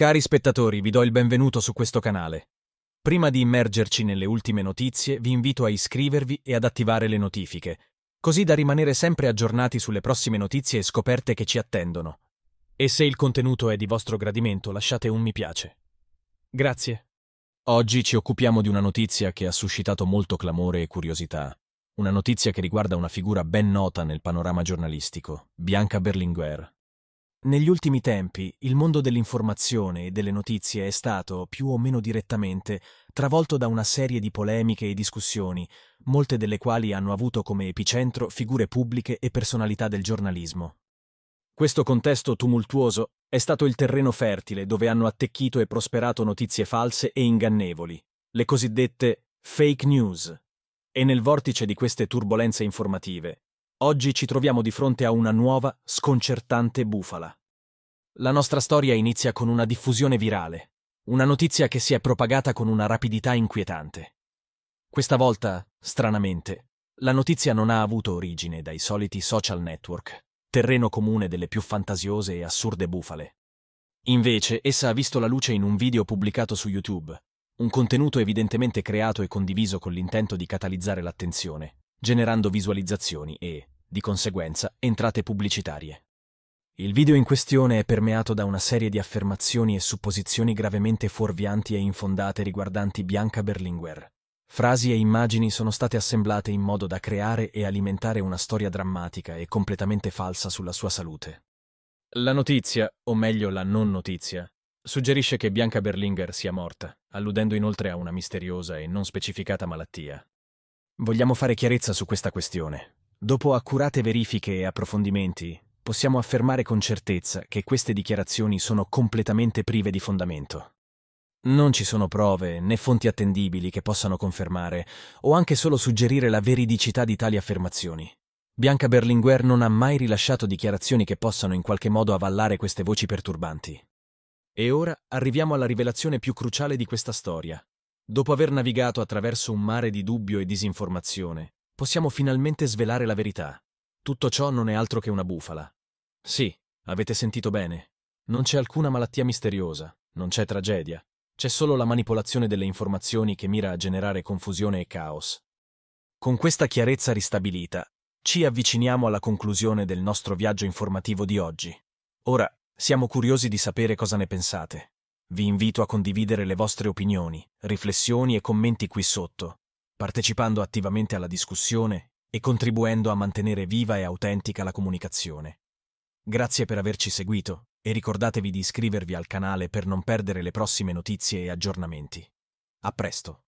Cari spettatori, vi do il benvenuto su questo canale. Prima di immergerci nelle ultime notizie, vi invito a iscrivervi e ad attivare le notifiche, così da rimanere sempre aggiornati sulle prossime notizie e scoperte che ci attendono. E se il contenuto è di vostro gradimento, lasciate un mi piace. Grazie. Oggi ci occupiamo di una notizia che ha suscitato molto clamore e curiosità. Una notizia che riguarda una figura ben nota nel panorama giornalistico, Bianca Berlinguer, negli ultimi tempi il mondo dell'informazione e delle notizie è stato, più o meno direttamente, travolto da una serie di polemiche e discussioni, molte delle quali hanno avuto come epicentro figure pubbliche e personalità del giornalismo. Questo contesto tumultuoso è stato il terreno fertile dove hanno attecchito e prosperato notizie false e ingannevoli, le cosiddette fake news. E nel vortice di queste turbulenze informative Oggi ci troviamo di fronte a una nuova, sconcertante bufala. La nostra storia inizia con una diffusione virale, una notizia che si è propagata con una rapidità inquietante. Questa volta, stranamente, la notizia non ha avuto origine dai soliti social network, terreno comune delle più fantasiose e assurde bufale. Invece, essa ha visto la luce in un video pubblicato su YouTube, un contenuto evidentemente creato e condiviso con l'intento di catalizzare l'attenzione, generando visualizzazioni e, di conseguenza entrate pubblicitarie. Il video in questione è permeato da una serie di affermazioni e supposizioni gravemente fuorvianti e infondate riguardanti Bianca Berlinguer. Frasi e immagini sono state assemblate in modo da creare e alimentare una storia drammatica e completamente falsa sulla sua salute. La notizia, o meglio la non notizia, suggerisce che Bianca Berlinguer sia morta, alludendo inoltre a una misteriosa e non specificata malattia. Vogliamo fare chiarezza su questa questione, Dopo accurate verifiche e approfondimenti, possiamo affermare con certezza che queste dichiarazioni sono completamente prive di fondamento. Non ci sono prove né fonti attendibili che possano confermare o anche solo suggerire la veridicità di tali affermazioni. Bianca Berlinguer non ha mai rilasciato dichiarazioni che possano in qualche modo avallare queste voci perturbanti. E ora arriviamo alla rivelazione più cruciale di questa storia. Dopo aver navigato attraverso un mare di dubbio e disinformazione, possiamo finalmente svelare la verità. Tutto ciò non è altro che una bufala. Sì, avete sentito bene. Non c'è alcuna malattia misteriosa, non c'è tragedia. C'è solo la manipolazione delle informazioni che mira a generare confusione e caos. Con questa chiarezza ristabilita, ci avviciniamo alla conclusione del nostro viaggio informativo di oggi. Ora, siamo curiosi di sapere cosa ne pensate. Vi invito a condividere le vostre opinioni, riflessioni e commenti qui sotto, partecipando attivamente alla discussione e contribuendo a mantenere viva e autentica la comunicazione. Grazie per averci seguito e ricordatevi di iscrivervi al canale per non perdere le prossime notizie e aggiornamenti. A presto!